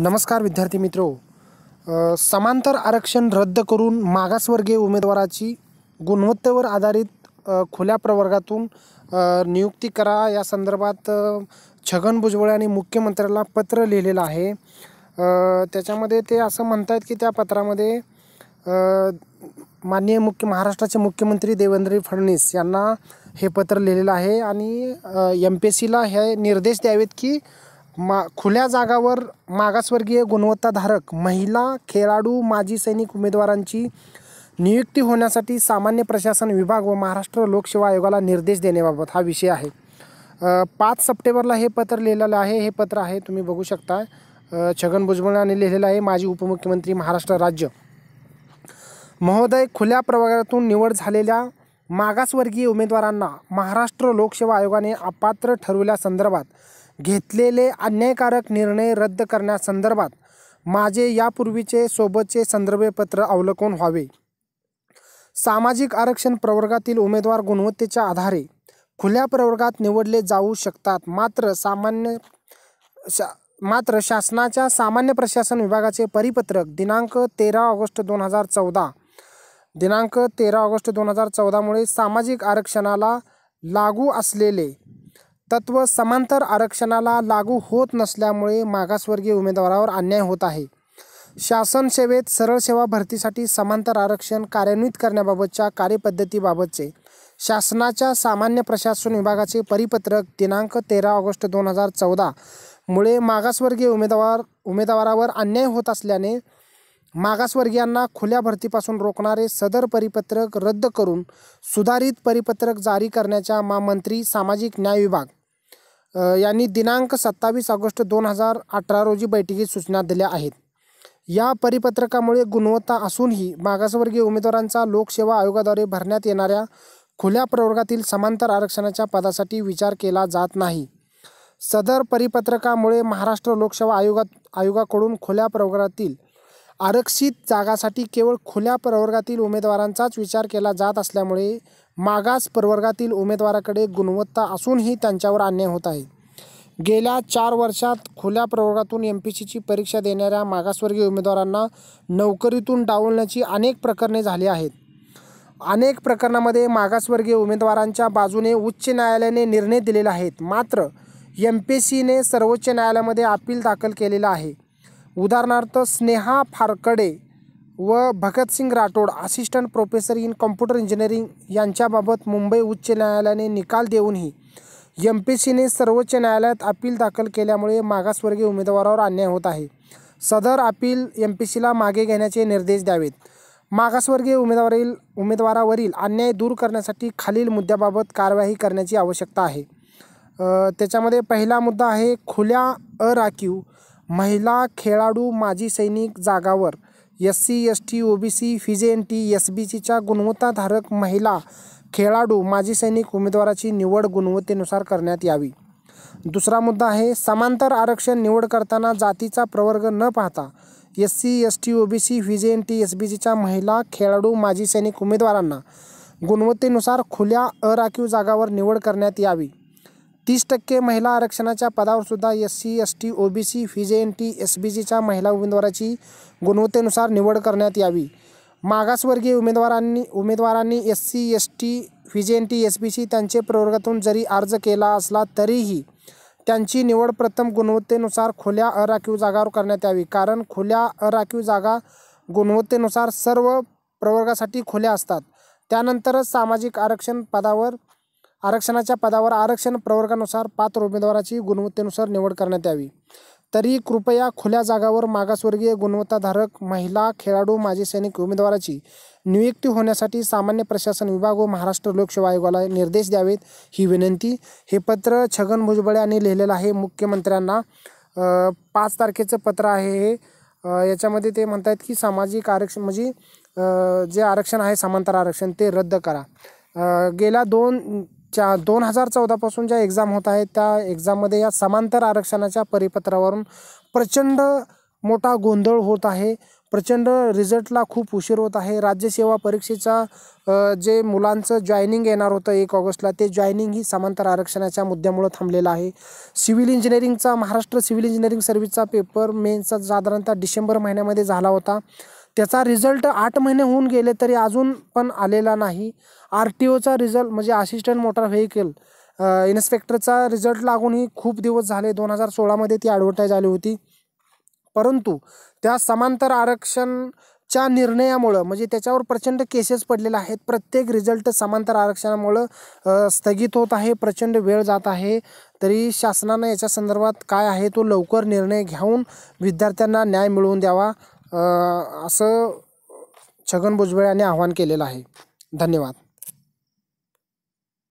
नमस्कार विद्यार्थी मित्रो समांतर आरक्षण रद्द करून मागासवर्गीय उमेदवाराची गुणवत्तेवर आधारित खुल्या प्रवर्गातून नियुक्ती करा या संदर्भात छगन भुजबळ यांनी मुख्यमंत्र्याला पत्र लिहिलेलं आहे त्याच्यामध्ये ते असं म्हणत आहेत की त्या पत्रामध्ये माननीय मुख्य महाराष्ट्राचे मुख्यमंत्री देवेंद्र फडणवीस यांना हे पत्र लिहिलेलं आहे आणि एम पी एस सीला हे निर्देश द्यावेत की मा खुल्या जागावर मागासवर्गीय गुणवत्ताधारक महिला खेळाडू माजी सैनिक उमेदवारांची नियुक्ती होण्यासाठी सामान्य प्रशासन विभाग व महाराष्ट्र लोकसेवा आयोगाला निर्देश देण्याबाबत हा विषय आहे पाच सप्टेंबरला हे पत्र लिहिलेलं आहे हे पत्र आहे तुम्ही बघू शकता छगन भुजबळ यांनी लिहिलेलं आहे माजी उपमुख्यमंत्री महाराष्ट्र राज्य महोदय खुल्या प्रवर्गातून निवड झालेल्या मागासवर्गीय उमेदवारांना महाराष्ट्र लोकसेवा आयोगाने अपात्र संदर्भात घेतलेले अन्यायकारक निर्णय रद्द करण्यासंदर्भात माझे यापूर्वीचे सोबतचे संदर्भपत्र अवलोकन व्हावे सामाजिक आरक्षण प्रवर्गातील उमेदवार गुणवत्तेच्या आधारे खुल्या प्रवर्गात निवडले जाऊ शकतात मात्र सामान्य शा मात्र शासनाच्या सामान्य प्रशासन विभागाचे परिपत्रक दिनांक तेरा ऑगस्ट दोन हजार चौदा दिनांक तेरा ऑगस्ट दोन हजार चौदामुळे सामाजिक आरक्षणाला लागू असलेले तत्व समांतर आरक्षणाला लागू होत नसल्यामुळे मागासवर्गीय उमेदवारावर अन्याय होत आहे शासन सेवेत सरळ सेवा भरतीसाठी समांतर आरक्षण कार्यान्वित करण्याबाबतच्या कार्यपद्धतीबाबतचे शासनाच्या सामान्य प्रशासन विभागाचे परिपत्रक दिनांक तेरा ऑगस्ट दोन हजार चौदा मुळे मागासवर्गीय उमेदवार उमेदवारावर अन्याय होत असल्याने मागासवर्गीयांना खुल्या भरतीपासून रोखणारे सदर परिपत्रक रद्द करून सुधारित परिपत्रक जारी करण्याच्या मामंत्री सामाजिक न्याय विभाग यांनी दिनांक सत्तावीस ऑगस्ट दोन हजार अठरा रोजी बैठकीत सूचना दिल्या आहेत या परिपत्रकामुळे गुणवत्ता असूनही मागासवर्गीय उमेदवारांचा लोकसेवा आयोगाद्वारे भरण्यात येणाऱ्या खुल्या प्रवर्गातील समांतर आरक्षणाच्या पदासाठी विचार केला जात नाही सदर परिपत्रकामुळे महाराष्ट्र लोकसेवा आयोगात आयोगाकडून खुल्या प्रवर्गातील आरक्षित जागासाठी केवळ खुल्या प्रवर्गातील उमेदवारांचाच विचार केला जात असल्यामुळे मागास प्रवर्गातील उमेदवाराकडे गुणवत्ता असूनही त्यांच्यावर अन्याय होत आहे गेल्या चार वर्षात खुल्या प्रवर्गातून एम पी सीची परीक्षा देणाऱ्या मागासवर्गीय उमेदवारांना नोकरीतून डावलण्याची अनेक प्रकरणे झाली आहेत अनेक प्रकरणामध्ये मागासवर्गीय उमेदवारांच्या बाजूने उच्च न्यायालयाने निर्णय दिलेला आहेत मात्र एम पी सीने सर्वोच्च न्यायालयामध्ये अपील दाखल केलेला आहे उदाहरणार्थ स्नेहा फारकडे व Bhagatsing Rathod assistant professor in computer engineering यांच्याबाबत मुंबई उच्च न्यायालयाने निकाल देऊनही एम पी सीने सर्वोच्च न्यायालयात अपील दाखल केल्यामुळे मागासवर्गीय उमेदवारावर अन्याय होत आहे सदर अपील एम पी सीला मागे घेण्याचे निर्देश द्यावेत मागासवर्गीय उमेदवारील उमेदवारावरील अन्याय दूर करण्यासाठी खालील मुद्द्याबाबत कारवाई करण्याची आवश्यकता आहे त्याच्यामध्ये पहिला मुद्दा आहे खुल्या अराखीव महिला खेळाडू माजी सैनिक जागावर S C S T O B C N T S B सीच्या गुणवत्ताधारक महिला खेळाडू माजी सैनिक उमेदवाराची निवड गुणवत्तेनुसार करण्यात यावी दुसरा मुद्दा आहे समांतर आरक्षण निवड करताना जातीचा प्रवर्ग न पाहता S C S T O B C N T S B सीच्या महिला खेळाडू माजी सैनिक उमेदवारांना गुणवत्तेनुसार खुल्या अराखीव जागावर निवड करण्यात यावी तीस टक्के महिला आरक्षणाच्या पदावर सुद्धा S C S T O B C T S B सीच्या महिला उमेदवाराची गुणवत्तेनुसार निवड करण्यात यावी मागासवर्गीय उमेदवारांनी उमेदवारांनी S C S T T S B C त्यांचे प्रवर्गातून जरी अर्ज केला असला तरीही त्यांची निवड प्रथम गुणवत्तेनुसार खुल्या अराखीव जागावर करण्यात यावी कारण खुल्या अराखीव जागा गुणवत्तेनुसार सर्व प्रवर्गासाठी खुल्या असतात त्यानंतरच सामाजिक आरक्षण पदावर आरक्षणाच्या पदावर आरक्षण प्रवर्गानुसार पात्र उमेदवाराची गुणवत्तेनुसार निवड करण्यात यावी तरी कृपया खुल्या जागावर मागासवर्गीय गुणवत्ताधारक महिला खेळाडू माजी सैनिक उमेदवाराची नियुक्ती होण्यासाठी सामान्य प्रशासन विभाग व महाराष्ट्र लोकसेवा आयोगाला निर्देश द्यावेत ही विनंती हे पत्र छगन भुजबळ यांनी लिहिलेलं आहे मुख्यमंत्र्यांना पाच तारखेचं पत्र आहे हे याच्यामध्ये ते म्हणत आहेत की सामाजिक आरक्षण म्हणजे जे आरक्षण आहे समांतर आरक्षण ते रद्द करा गेल्या दोन त्या दोन हजार चौदापासून ज्या एक्झाम होत आहेत त्या एक्झाममध्ये या समांतर आरक्षणाच्या परिपत्रावरून प्रचंड मोठा गोंधळ होत आहे प्रचंड रिझल्टला खूप उशीर होत आहे राज्यसेवा परीक्षेचा जे मुलांचं जॉईनिंग येणार होतं एक ऑगस्टला ते जॉईनिंग ही समांतर आरक्षणाच्या मुद्द्यामुळं थांबलेलं आहे सिव्हिल इंजिनिअरिंगचा महाराष्ट्र सिव्हिल इंजिनिअरिंग सर्व्हिसचा पेपर मेनचा साधारणतः डिसेंबर महिन्यामध्ये झाला होता त्याचा रिझल्ट आठ महिने होऊन गेले तरी अजून पण आलेला नाही आर टी ओचा रिझल्ट म्हणजे असिस्टंट मोटर व्हेकल इन्स्पेक्टरचा रिझल्ट लागूनही खूप दिवस झाले दोन हजार सोळामध्ये ती ॲडव्हर्टाईज आली होती परंतु त्या समांतर आरक्षण च्या निर्णयामुळं म्हणजे त्याच्यावर प्रचंड केसेस पडलेले आहेत प्रत्येक रिझल्ट समांतर आरक्षणामुळं स्थगित होत आहे प्रचंड वेळ जात आहे तरी शासनानं याच्या संदर्भात काय आहे तो लवकर निर्णय घेऊन विद्यार्थ्यांना न्याय मिळवून द्यावा असं छगन भुजबळ यांनी आव्हान केलेलं आहे धन्यवाद